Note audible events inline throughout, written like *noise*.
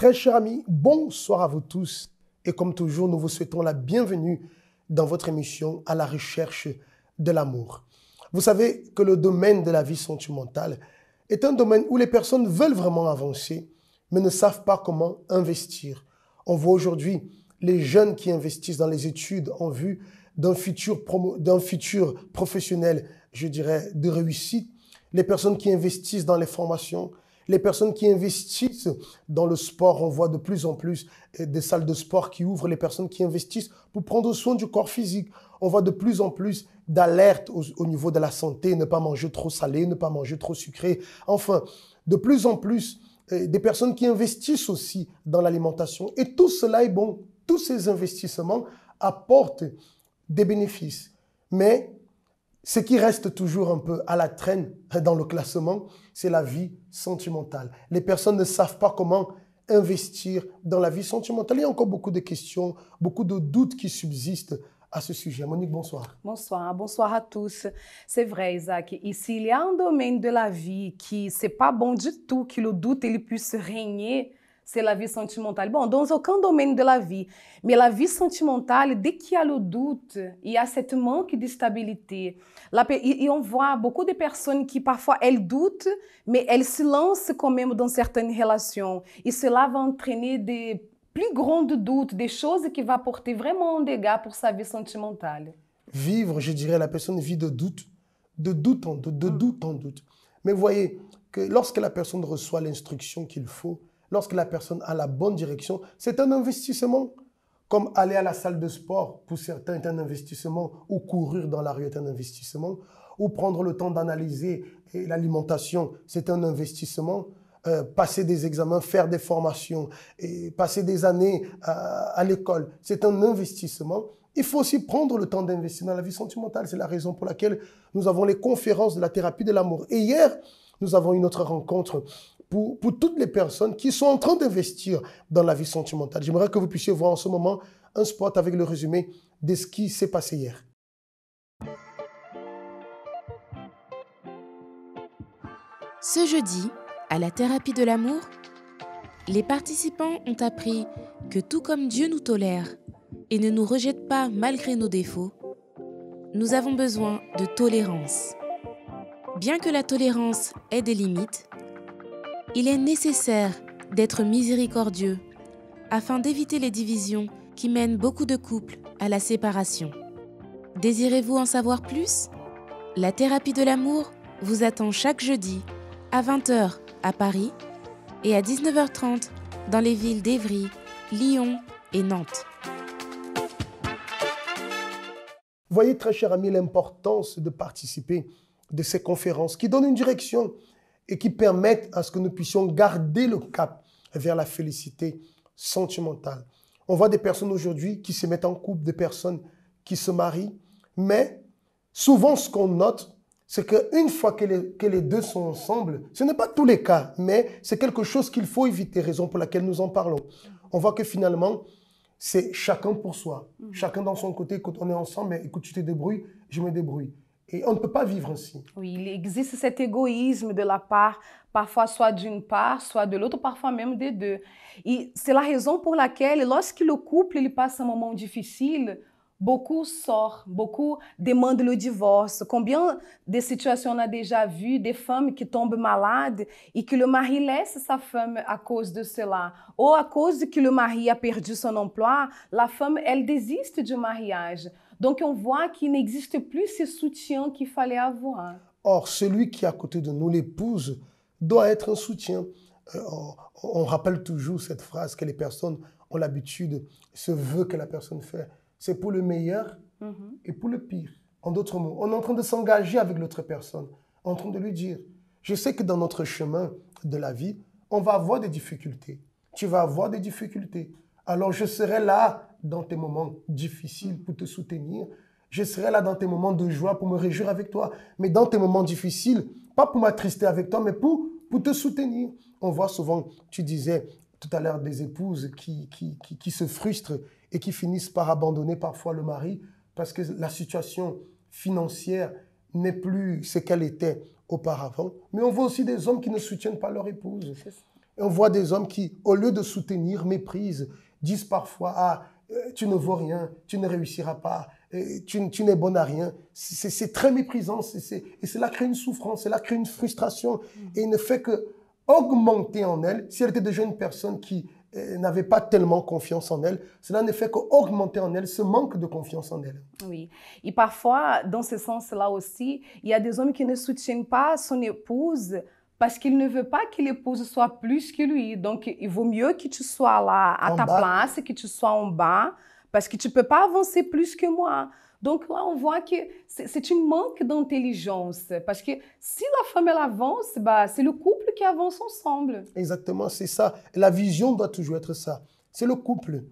Très chers amis, bonsoir à vous tous. Et comme toujours, nous vous souhaitons la bienvenue dans votre émission à la recherche de l'amour. Vous savez que le domaine de la vie sentimentale est un domaine où les personnes veulent vraiment avancer, mais ne savent pas comment investir. On voit aujourd'hui les jeunes qui investissent dans les études en vue d'un futur, futur professionnel, je dirais, de réussite, les personnes qui investissent dans les formations, les personnes qui investissent dans le sport, on voit de plus en plus euh, des salles de sport qui ouvrent, les personnes qui investissent pour prendre soin du corps physique. On voit de plus en plus d'alertes au, niveau de la santé, ne pas manger trop salé, ne pas manger trop sucré. Enfin, de plus en plus euh, des personnes qui investissent aussi dans l'alimentation. Et tout cela est bon. Tous ces investissements apportent des bénéfices. Mais ce qui reste toujours un peu à la traîne dans le classement, c'est la vie sentimentale. Les personnes ne savent pas comment investir dans la vie sentimentale. Il y a encore beaucoup de questions, beaucoup de doutes qui subsistent à ce sujet. Monique, bonsoir. Bonsoir, bonsoir à tous. C'est vrai, Isaac. Et s'il y a un domaine de la vie qui c'est pas bon du tout que le doute il puisse régner, c'est la vie sentimentale. Bon, dans aucun domaine de la vie. Mais la vie sentimentale, dès qu'il y a le doute, il y a cette manque de stabilité. La, et, on voit beaucoup de personnes qui parfois, elles doutent, mais elles se lancent quand même dans certaines relations. Et cela va entraîner des plus grands doutes, des choses qui vont porter vraiment un dégât pour sa vie sentimentale. Vivre, je dirais, la personne vit de doute, de doute en doute, de mm. doute en doute. Mais voyez que lorsque la personne reçoit l'instruction qu'il faut, lorsque la personne a la bonne direction, c'est un investissement. Comme aller à la salle de sport, pour certains, est un investissement, ou courir dans la rue est un investissement, ou prendre le temps d'analyser l'alimentation, c'est un investissement. Euh, passer des examens, faire des formations, et passer des années à, l'école, c'est un investissement. Il faut aussi prendre le temps d'investir dans la vie sentimentale. C'est la raison pour laquelle nous avons les conférences de la thérapie de l'amour. Et hier, nous avons une autre rencontre pour, toutes les personnes qui sont en train d'investir dans la vie sentimentale. J'aimerais que vous puissiez voir en ce moment un spot avec le résumé de ce qui s'est passé hier. Ce jeudi, à la thérapie de l'amour, les participants ont appris que tout comme Dieu nous tolère et ne nous rejette pas malgré nos défauts, nous avons besoin de tolérance. Bien que la tolérance ait des limites, il est nécessaire d'être miséricordieux afin d'éviter les divisions qui mènent beaucoup de couples à la séparation. Désirez-vous en savoir plus La thérapie de l'amour vous attend chaque jeudi à 20h à Paris et à 19h30 dans les villes d'Evry, Lyon et Nantes. Voyez très cher ami l'importance de participer de ces conférences qui donnent une direction et qui permettent à ce que nous puissions garder le cap vers la félicité sentimentale. On voit des personnes aujourd'hui qui se mettent en couple, des personnes qui se marient, mais souvent ce qu'on note, c'est qu'une fois que les, deux sont ensemble, ce n'est pas tous les cas, mais c'est quelque chose qu'il faut éviter, raison pour laquelle nous en parlons. On voit que finalement, c'est chacun pour soi, mm-hmm. chacun dans son côté, écoute, on est ensemble, mais écoute, tu te débrouilles, je me débrouille. Et on ne peut pas vivre ainsi. Oui, il existe cet égoïsme de la part, parfois soit d'une part, soit de l'autre, parfois même des deux. Et c'est la raison pour laquelle, lorsque le couple il passe un moment difficile, beaucoup sortent, beaucoup demandent le divorce. Combien de situations on a déjà vu des femmes qui tombent malades et que le mari laisse sa femme à cause de cela, ou à cause que le mari a perdu son emploi, la femme elle désiste du mariage. Donc on voit qu'il n'existe plus ce soutien qu'il fallait avoir. Or, celui qui est à côté de nous, l'épouse, doit être un soutien. Euh, on, rappelle toujours cette phrase que les personnes ont l'habitude, ce vœu que la personne fait. C'est pour le meilleur mhm. et pour le pire. En d'autres mots, on est en train de s'engager avec l'autre personne, en train de lui dire, je sais que dans notre chemin de la vie, on va avoir des difficultés. Tu vas avoir des difficultés. Alors je serai là dans tes moments difficiles pour te soutenir. Je serai là dans tes moments de joie pour me réjouir avec toi. Mais dans tes moments difficiles, pas pour m'attrister avec toi, mais pour, pour te soutenir. On voit souvent, tu disais tout à l'heure, des épouses qui, se frustrent et qui finissent par abandonner parfois le mari parce que la situation financière n'est plus ce qu'elle était auparavant. Mais on voit aussi des hommes qui ne soutiennent pas leur épouse. on voit des hommes qui, au lieu de soutenir, méprisent disent parfois, ah, euh, tu ne vaux rien, tu ne réussiras pas, euh, tu, n'es bon à rien. C'est très méprisant et cela crée une souffrance, cela crée une frustration mm. et ne fait que augmenter en elle. Si elle était déjà une personne qui euh, n'avait pas tellement confiance en elle, cela ne fait qu'augmenter en elle ce manque de confiance en elle. Oui. Et parfois, dans ce sens-là aussi, il y a des hommes qui ne soutiennent pas son épouse parce qu'il ne veut pas que l'épouse soit plus que lui. Donc, il vaut mieux que tu sois là à ta place, que tu sois en bas, parce que tu ne peux pas avancer plus que moi. Donc là, on voit que c'est un manque d'intelligence, parce que si la femme elle avance, bah, c'est le couple qui avance ensemble. Exactement, c'est ça. La vision doit toujours être ça. C'est le couple.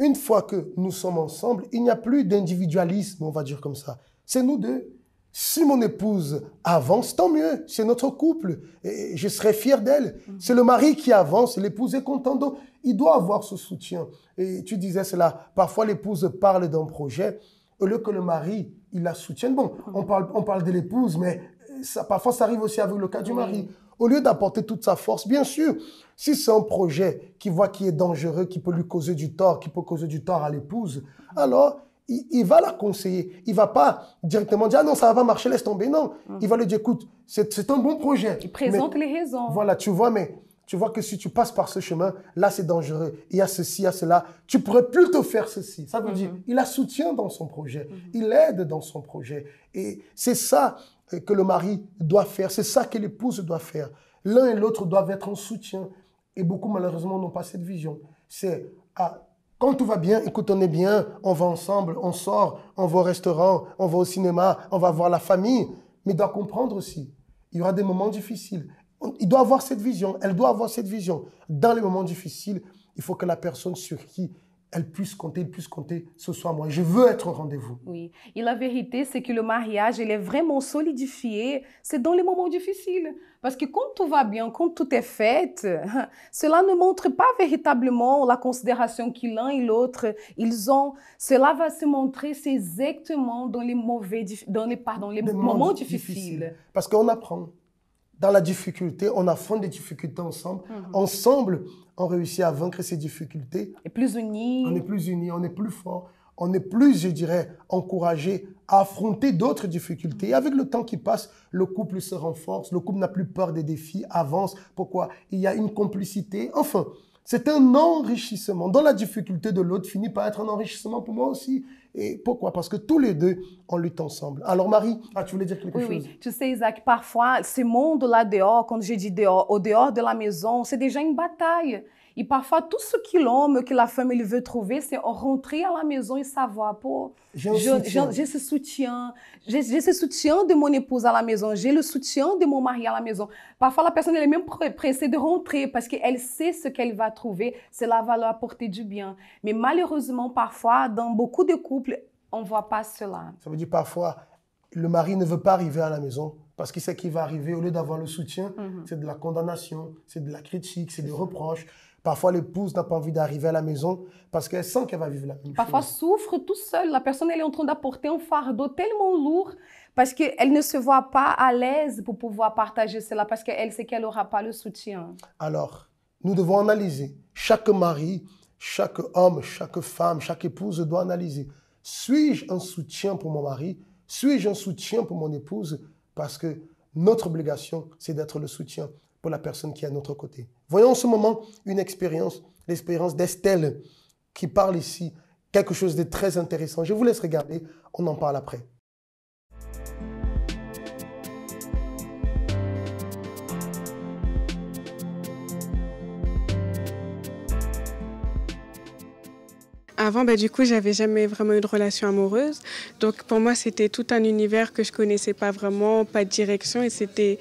Une fois que nous sommes ensemble, il n'y a plus d'individualisme, on va dire comme ça. C'est nous deux. Si mon épouse avance, tant mieux, c'est notre couple. Et je serai fier d'elle. Mhm. C'est le mari qui avance, l'épouse est contente. il doit avoir ce soutien. Et tu disais cela, parfois l'épouse parle d'un projet, au lieu que le mari, il la soutienne. Bon, mhm. on, parle, on parle de l'épouse, mais parfois ça arrive aussi avec le cas du mari. Au lieu d'apporter toute sa force, bien sûr, si c'est un projet qui voit qui est dangereux, qui peut lui causer du tort, qui peut causer du tort à l'épouse, alors il, va la conseiller. Il va pas directement dire ah non, ça va marcher, laisse tomber. Non, mm. il va lui dire écoute, c'est un bon projet. Il présente les raisons. Voilà, tu vois, mais tu vois que si tu passes par ce chemin, là c'est dangereux. Il y a ceci, il y a cela. Tu pourrais plutôt faire ceci. Ça veut dire mm-hmm. il a soutien dans son projet, mm-hmm. il aide dans son projet. Et c'est ça euh, que le mari doit faire, c'est ça que l'épouse doit faire. L'un et l'autre doivent être en soutien. Et beaucoup malheureusement n'ont pas cette vision. C'est à ah, quand tout va bien, écoute, on est bien, on va ensemble, on sort, on va au restaurant, on va au cinéma, on va voir la famille. Mais il doit comprendre aussi, il y aura des moments difficiles. Il doit avoir cette vision, elle doit avoir cette vision. Dans les moments difficiles, il faut que la personne sur qui elle puisse compter, elle puisse compter ce soir, moi. Je veux être au rendez-vous. Oui. Et la vérité, c'est que le mariage, il est vraiment solidifié. C'est dans les moments difficiles. Parce que quand tout va bien, quand tout est fait, *laughs* cela ne montre pas véritablement la considération que l'un et l'autre, ils ont. Cela va se montrer, c'est exactement dans les mauvais, dans pardon, les, moments, difficiles. Parce qu'on apprend dans la difficulté, on affronte des difficultés ensemble. Mhm. Ensemble, on réussit à vaincre ces difficultés. Et plus unis. On est plus unis, on est plus fort, on est plus, je dirais, encouragés à affronter d'autres difficultés. avec le temps qui passe, le couple se renforce, le couple n'a plus peur des défis, avance. Pourquoi Il y a une complicité. Enfin, c'est un enrichissement. Dans la difficulté de l'autre finit par être un enrichissement pour moi aussi. Et pourquoi Parce que tous les deux, on lutte ensemble. Alors Marie, ah, tu voulais dire quelque chose Oui, tu sais Isaac, parfois, ce monde là dehors, quand j'ai dit dehors, au dehors de la maison, c'est déjà une bataille. Et parfois, tout ce que l'homme, que la femme, il veut trouver, c'est rentrer à la maison et savoir, pour j'ai ce soutien, j'ai ce soutien de mon épouse à la maison, j'ai le soutien de mon mari à la maison. Parfois, la personne, elle est même pressée de rentrer parce qu'elle sait ce qu'elle va trouver, cela va leur apporter du bien. Mais malheureusement, parfois, dans beaucoup de couples, on ne voit pas cela. Ça veut dire parfois, le mari ne veut pas arriver à la maison parce qu'il sait qu'il va arriver, au lieu d'avoir le soutien, mhm. c'est de la condamnation, c'est de la critique, c'est des reproches. Parfois, l'épouse n'a pas envie d'arriver à la maison parce qu'elle sent qu'elle va vivre la Parfois, souffre tout seul. La personne elle est en train d'apporter un fardeau tellement lourd parce qu'elle ne se voit pas à l'aise pour pouvoir partager cela parce qu'elle sait qu'elle n'aura pas le soutien. Alors, nous devons analyser. Chaque mari, chaque homme, chaque femme, chaque épouse doit analyser. Suis-je un soutien pour mon mari Suis-je un soutien pour mon épouse Parce que notre obligation, c'est d'être le soutien la personne qui est à notre côté. Voyons en ce moment une expérience, l'expérience d'Estelle qui parle ici, quelque chose de très intéressant. Je vous laisse regarder, on en parle après. avant, bah, du coup, j'avais jamais vraiment eu de relation amoureuse. Donc pour moi, c'était tout un univers que je connaissais pas vraiment, pas de direction, et c'était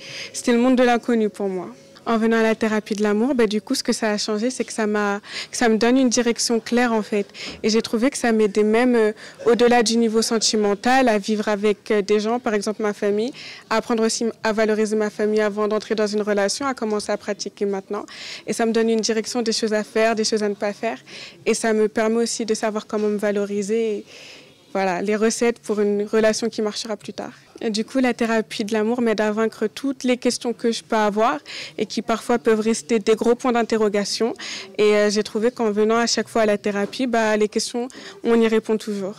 le monde de l'inconnu pour moi en venant à la thérapie de l'amour, ben, du coup, ce que ça a changé, c'est que ça m'a, ça me donne une direction claire, en fait. Et j'ai trouvé que ça m'aidait même euh, au-delà du niveau sentimental à vivre avec euh, des gens, par exemple ma famille, à apprendre aussi à valoriser ma famille avant d'entrer dans une relation, à commencer à pratiquer maintenant. Et ça me donne une direction des choses à faire, des choses à ne pas faire. Et ça me permet aussi de savoir comment me valoriser voilà, les recettes pour une relation qui marchera plus tard. du coup, la thérapie de l'amour m'aide à vaincre toutes les questions que je peux avoir et qui parfois peuvent rester des gros points d'interrogation. Et euh, j'ai trouvé qu'en venant à chaque fois à la thérapie, bah, les questions, on y répond toujours.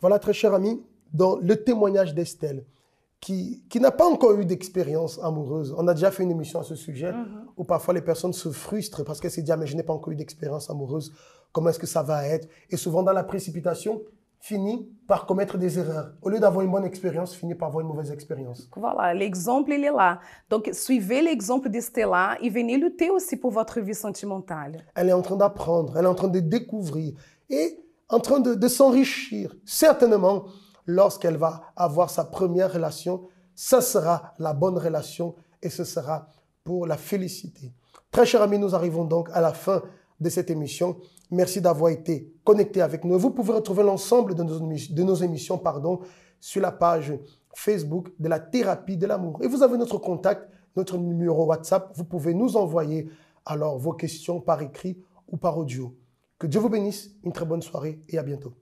Voilà, très cher ami, dans le témoignage d'Estelle qui, n'a pas encore eu d'expérience amoureuse. On a déjà fait une émission à ce sujet mhm. où parfois les personnes se frustrent parce qu'elles se disent ah, mais je n'ai pas encore eu d'expérience amoureuse. Comment est-ce que ça va être Et souvent dans la précipitation, finit par commettre des erreurs. Au lieu d'avoir une bonne expérience, finit par avoir une mauvaise expérience. Voilà, l'exemple, il est là. Donc, suivez l'exemple de et venez lutter aussi pour votre vie sentimentale. Elle est en train d'apprendre, elle est en train de découvrir et en train de s'enrichir. Certainement, lorsqu'elle va avoir sa première relation, ce sera la bonne relation et ce sera pour la félicité. Très chers amis, nous arrivons donc à la fin de cette émission. Merci d'avoir été connecté avec nous. Vous pouvez retrouver l'ensemble de nos, de nos émissions pardon, sur la page Facebook de la thérapie de l'amour. Et vous avez notre contact, notre numéro WhatsApp. Vous pouvez nous envoyer alors vos questions par écrit ou par audio. Que Dieu vous bénisse, une très bonne soirée et à bientôt.